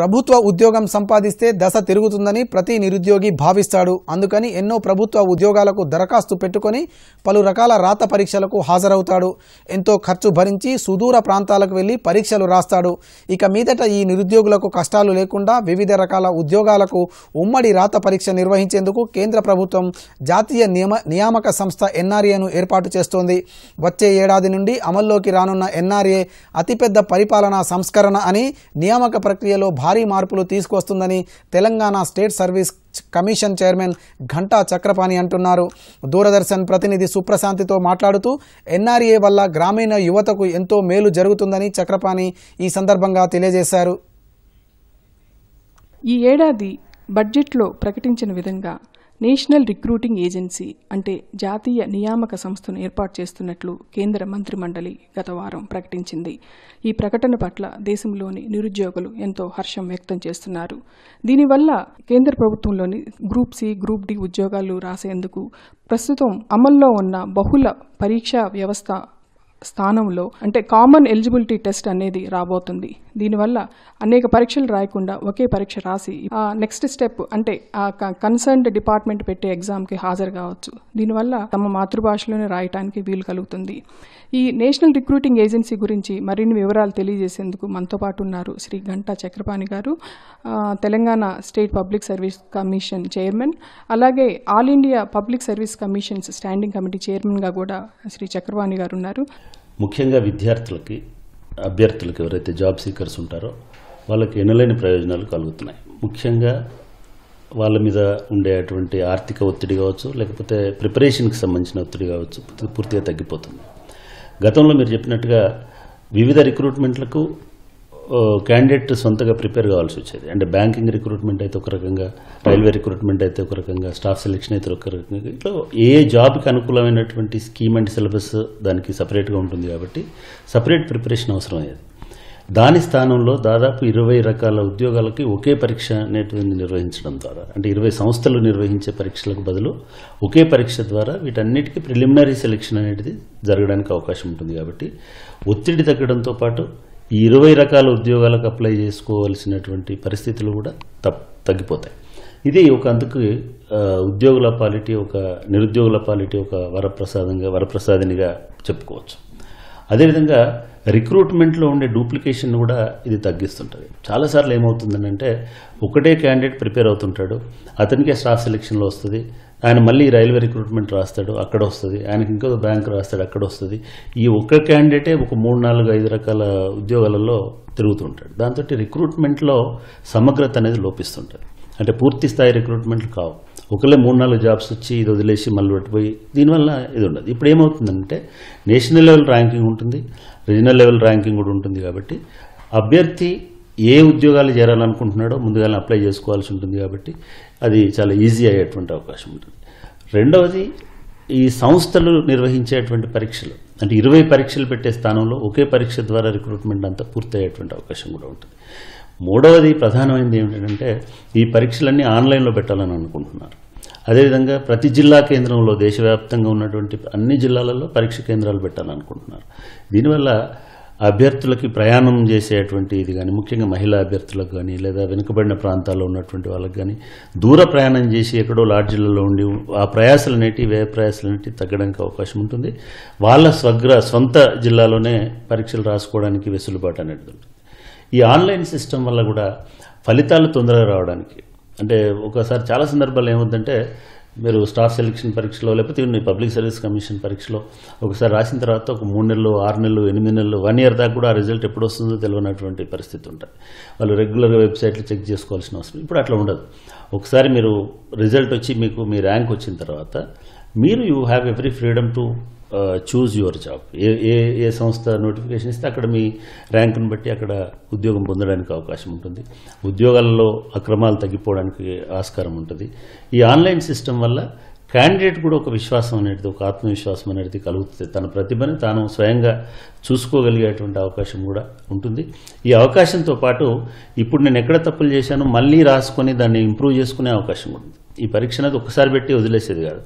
ప్రభుత్వ ఉద్యోగం సంపాదిస్తే దశ తిరుగుతుందని ప్రతి నిరుద్యోగి భావిస్తాడు అందుకని ఎన్నో ప్రభుత్వ ఉద్యోగాలకు దరఖాస్తు పెట్టుకొని పలు రకాల రాత పరీక్షలకు హాజరవుతాడు ఎంతో ఖర్చు భరించి సుదూర ప్రాంతాలకు వెళ్ళి పరీక్షలు రాస్తాడు ఇక మీదట ఈ నిరుద్యోగులకు కష్టాలు లేకుండా వివిధ రకాల ఉద్యోగాలకు ఉమ్మడి రాత పరీక్ష నిర్వహించేందుకు కేంద్ర ప్రభుత్వం జాతీయ నియమ నియామక సంస్థ ఎన్ఆర్ఏను ఏర్పాటు చేస్తోంది వచ్చే ఏడాది నుండి అమల్లోకి రానున్న ఎన్ఆర్ఏ అతిపెద్ద పరిపాలనా సంస్కరణ అని నియామక ప్రక్రియలో భారత భారీ మార్పులు తీసుకొస్తుందని Telangana state service commission chairman Ghanta Chakrapani అంటున్నారు దూరదర్శన్ ప్రతినిధి సుప్రశాంతితో మాట్లాడుతూ ఎన్ఆర్ఏ వల్ల గ్రామీణ యువతకు ఎంతో మేలు జరుగుతుందని చక్రపాణి ఈ సందర్భంగా తెలియజేశారు ఈ ఏడాది బడ్జెట్లో ప్రకటించిన విధంగా నేషనల్ రిక్రూటింగ్ ఏజెన్సీ అంటే జాతీయ నియామక సంస్థను ఏర్పాటు చేస్తున్నట్లు కేంద్ర మంత్రి మండలి గత వారం ప్రకటించింది ఈ ప్రకటన పట్ల దేశంలోని నిరుద్యోగులు ఎంతో హర్షం వ్యక్తం చేస్తున్నారు దీనివల్ల కేంద్ర ప్రభుత్వంలోని గ్రూప్ సి గ్రూప్ డి ఉద్యోగాలు రాసేందుకు ప్రస్తుతం అమల్లో ఉన్న బహుళ పరీక్షా వ్యవస్థ స్థానంలో అంటే కామన్ ఎలిజిబిలిటీ టెస్ట్ అనేది రాబోతుంది దీనివల్ల అనేక పరీక్షలు రాయకుండా ఒకే పరీక్ష రాసి నెక్స్ట్ స్టెప్ అంటే ఆ కన్సర్న్డ్ డిపార్ట్మెంట్ పెట్టే ఎగ్జామ్కి హాజరు కావచ్చు దీనివల్ల తమ మాతృభాషలోనే రాయటానికి వీలు కలుగుతుంది ఈ నేషనల్ రిక్రూటింగ్ ఏజెన్సీ గురించి మరిన్ని వివరాలు తెలియజేసేందుకు మనతో పాటు ఉన్నారు శ్రీ గంటా చక్రపాణి గారు Telangana state public service commission chairman అలాగే all India public service commissions standing committee చైర్మన్గా కూడా శ్రీ చక్రపాణి గారు ఉన్నారు ముఖ్యంగా విద్యార్థులకి అభ్యర్థులకు ఎవరైతే జాబ్ సీకర్స్ ఉంటారో వాళ్ళకి ఎనలేని ప్రయోజనాలు కలుగుతున్నాయి ముఖ్యంగా వాళ్ళ మీద ఉండేటువంటి ఆర్థిక ఒత్తిడి కావచ్చు లేకపోతే ప్రిపరేషన్కి సంబంధించిన ఒత్తిడి కావచ్చు పూర్తిగా తగ్గిపోతుంది గతంలో మీరు చెప్పినట్టుగా వివిధ రిక్రూట్మెంట్లకు క్యాండిడేట్ సొంతగా ప్రిపేర్ కావాల్సి వచ్చేది అంటే బ్యాంకింగ్ రిక్రూట్మెంట్ అయితే ఒక రకంగా రైల్వే రిక్రూట్మెంట్ అయితే ఒక రకంగా స్టాఫ్ సెలెక్షన్ అయితే ఒక రకంగా ఇట్లా ఏ జాబ్కి అనుకూలమైనటువంటి స్కీమ్ అండ్ సిలబస్ దానికి సపరేట్గా ఉంటుంది కాబట్టి సపరేట్ ప్రిపరేషన్ అవసరం దాని స్థానంలో దాదాపు ఇరవై రకాల ఉద్యోగాలకి ఒకే పరీక్ష అనేటువంటి నిర్వహించడం ద్వారా అంటే ఇరవై సంస్థలు నిర్వహించే పరీక్షలకు బదులు ఒకే పరీక్ష ద్వారా వీటన్నిటికీ ప్రిలిమినరీ సెలెక్షన్ అనేది జరగడానికి అవకాశం ఉంటుంది కాబట్టి ఒత్తిడి తగ్గడంతో పాటు ఈ ఇరవై రకాల ఉద్యోగాలకు అప్లై చేసుకోవాల్సినటువంటి పరిస్థితులు కూడా తగ్గిపోతాయి ఇది ఒక అందుకు ఉద్యోగుల పాలిటీ ఒక నిరుద్యోగుల పాలిటీ ఒక వరప్రసాదంగా వరప్రసాదినిగా చెప్పుకోవచ్చు అదేవిధంగా రిక్రూట్మెంట్లో ఉండే డూప్లికేషన్ కూడా ఇది తగ్గిస్తుంటుంది చాలాసార్లు అంటే ఒకటే క్యాండిడేట్ ప్రిపేర్ అవుతుంటాడు అతనికే స్టాఫ్ సెలెక్షన్లో వస్తుంది ఆయన మళ్ళీ రైల్వే రిక్రూట్మెంట్ రాస్తాడు అక్కడ వస్తుంది ఆయనకి ఇంకొక బ్యాంక్ రాస్తాడు అక్కడ వస్తుంది ఈ ఒక్క క్యాండిడేటే ఒక మూడు నాలుగు ఐదు రకాల ఉద్యోగాలలో తిరుగుతుంటాడు దాంతో రిక్రూట్మెంట్లో సమగ్రత అనేది లోపిస్తుంటుంది అంటే పూర్తి స్థాయి రిక్రూట్మెంట్లు కావు ఒకళ్ళే మూడు నాలుగు జాబ్స్ వచ్చి ఇది వదిలేసి మళ్ళీ పెట్టిపోయి దీనివల్ల ఇది ఉండదు ఇప్పుడు ఏమవుతుందంటే నేషనల్ లెవెల్ ర్యాంకింగ్ ఉంటుంది రీజనల్ లెవెల్ ర్యాంకింగ్ కూడా ఉంటుంది కాబట్టి అభ్యర్థి ఏ ఉద్యోగాలు చేరాలనుకుంటున్నాడో ముందుగానే అప్లై చేసుకోవాల్సి ఉంటుంది కాబట్టి అది చాలా ఈజీ అయ్యేటువంటి అవకాశం ఉంటుంది రెండవది ఈ సంస్థలు నిర్వహించేటువంటి పరీక్షలు అంటే ఇరవై పరీక్షలు పెట్టే స్థానంలో ఒకే పరీక్ష ద్వారా రిక్రూట్మెంట్ అంతా పూర్తయ్యేటువంటి అవకాశం కూడా ఉంటుంది మూడవది ప్రధానమైనది ఏమిటంటే ఈ పరీక్షలన్నీ ఆన్లైన్లో పెట్టాలని అనుకుంటున్నారు అదేవిధంగా ప్రతి జిల్లా కేంద్రంలో దేశవ్యాప్తంగా ఉన్నటువంటి అన్ని జిల్లాలలో పరీక్ష కేంద్రాలు పెట్టాలనుకుంటున్నారు దీనివల్ల అభ్యర్థులకి ప్రయాణం చేసేటువంటి ఇది కానీ ముఖ్యంగా మహిళా అభ్యర్థులకు కానీ లేదా వెనుకబడిన ప్రాంతాల్లో ఉన్నటువంటి వాళ్ళకు కానీ దూర ప్రయాణం చేసి ఎక్కడో లాడ్జీలలో ఉండి ఆ ప్రయాసాలు అనేటి వ్యయ ప్రయాసాలు అనేటి తగ్గడానికి అవకాశం ఉంటుంది వాళ్ళ స్వగ్ర సొంత జిల్లాలోనే పరీక్షలు రాసుకోవడానికి వెసులుబాటు అనేది ఈ ఆన్లైన్ సిస్టమ్ వల్ల కూడా ఫలితాలు తొందరగా రావడానికి అంటే ఒకసారి చాలా సందర్భాలు ఏమవుతుందంటే మీరు స్టాఫ్ సెలక్షన్ పరీక్షలో లేకపోతే పబ్లిక్ సర్వీస్ కమిషన్ పరీక్షలో ఒకసారి రాసిన తర్వాత ఒక మూడు నెలలు ఆరు నెలలు ఎనిమిది నెలలు వన్ ఇయర్ దాకా కూడా ఆ రిజల్ట్ ఎప్పుడు వస్తుందో తెలియనటువంటి పరిస్థితి ఉంటుంది వాళ్ళు రెగ్యులర్గా వెబ్సైట్లు చెక్ చేసుకోవాల్సిన అవసరం ఇప్పుడు అట్లా ఉండదు ఒకసారి మీరు రిజల్ట్ వచ్చి మీకు మీ ర్యాంక్ వచ్చిన తర్వాత మీరు you have every freedom to choose your job ఏ ఏ ఏ సంస్థ నోటిఫికేషన్ ఇస్తే అక్కడ మీ ర్యాంకును బట్టి అక్కడ ఉద్యోగం పొందడానికి అవకాశం ఉంటుంది ఉద్యోగాల్లో అక్రమాలు తగ్గిపోవడానికి ఆస్కారం ఉంటుంది ఈ ఆన్లైన్ సిస్టమ్ వల్ల క్యాండిడేట్ కూడా ఒక విశ్వాసం అనేది ఒక ఆత్మవిశ్వాసం అనేది కలుగుతుంది తన ప్రతిభని తాను స్వయంగా చూసుకోగలిగేటువంటి అవకాశం కూడా ఉంటుంది ఈ అవకాశంతో పాటు ఇప్పుడు నేను ఎక్కడ తప్పులు చేశానో మళ్ళీ రాసుకొని దాన్ని ఇంప్రూవ్ చేసుకునే అవకాశం ఉంటుంది ఈ పరీక్ష అనేది ఒకసారి పెట్టి వదిలేసేది కాదు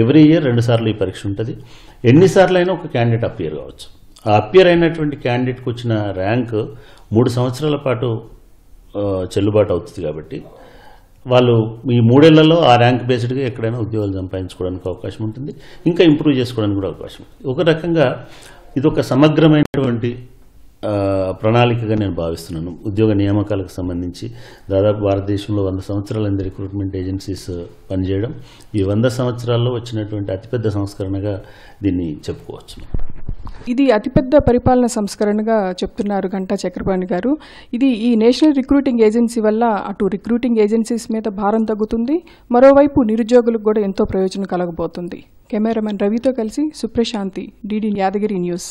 ఎవ్రీ ఇయర్ రెండుసార్లు ఈ పరీక్ష ఉంటుంది ఎన్నిసార్లైనా ఒక క్యాండిడేట్ అపియర్ కావచ్చు ఆ అప్పియర్ అయినటువంటి క్యాండిడేట్కి వచ్చిన ర్యాంక్ మూడు సంవత్సరాల పాటు చెల్లుబాటు అవుతుంది కాబట్టి వాళ్ళు ఈ మూడేళ్లలో ఆ ర్యాంక్ బేస్డ్గా ఎక్కడైనా ఉద్యోగాలు సంపాదించుకోవడానికి అవకాశం ఉంటుంది ఇంకా ఇంప్రూవ్ చేసుకోవడానికి కూడా అవకాశం ఉంటుంది ఒక రకంగా ఇది ఒక సమగ్రమైనటువంటి ప్రణాళికగా నేను భావిస్తున్నాను ఉద్యోగ నియామకాలకు సంబంధించి దాదాపు భారతదేశంలో వంద సంవత్సరాలంది రిక్రూట్మెంట్ ఏజెన్సీస్ పనిచేయడం ఈ వంద సంవత్సరాల్లో వచ్చినటువంటి అతిపెద్ద సంస్కరణగా దీన్ని చెప్పుకోవచ్చు ఇది అతిపెద్ద పరిపాలన సంస్కరణగా చెప్తున్నారు గంటా చక్రపాణి గారు ఇది ఈ నేషనల్ రిక్రూటింగ్ ఏజెన్సీ వల్ల అటు రిక్రూటింగ్ ఏజెన్సీస్ మీద భారం తగ్గుతుంది మరోవైపు నిరుద్యోగులకు కూడా ఎంతో ప్రయోజనం కలగబోతుంది కెమెరామెన్ రవితో కలిసి సుప్రశాంతి డీడీ యాదగిరి న్యూస్